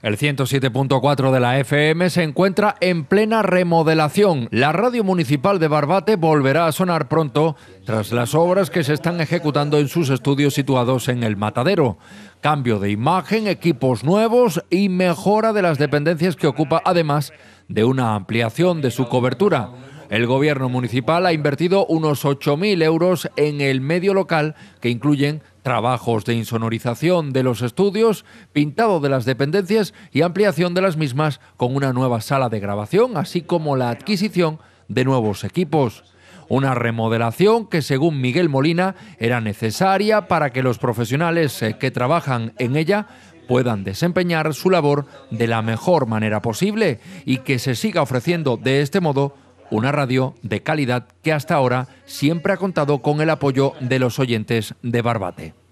El 107.4 de la FM se encuentra en plena remodelación. La radio municipal de Barbate volverá a sonar pronto tras las obras que se están ejecutando en sus estudios situados en el Matadero. Cambio de imagen, equipos nuevos y mejora de las dependencias que ocupa, además de una ampliación de su cobertura. El gobierno municipal ha invertido unos 8.000 euros en el medio local, que incluyen trabajos de insonorización de los estudios, pintado de las dependencias y ampliación de las mismas con una nueva sala de grabación, así como la adquisición de nuevos equipos. Una remodelación que, según Miguel Molina, era necesaria para que los profesionales eh, que trabajan en ella puedan desempeñar su labor de la mejor manera posible y que se siga ofreciendo de este modo una radio de calidad que hasta ahora siempre ha contado con el apoyo de los oyentes de Barbate.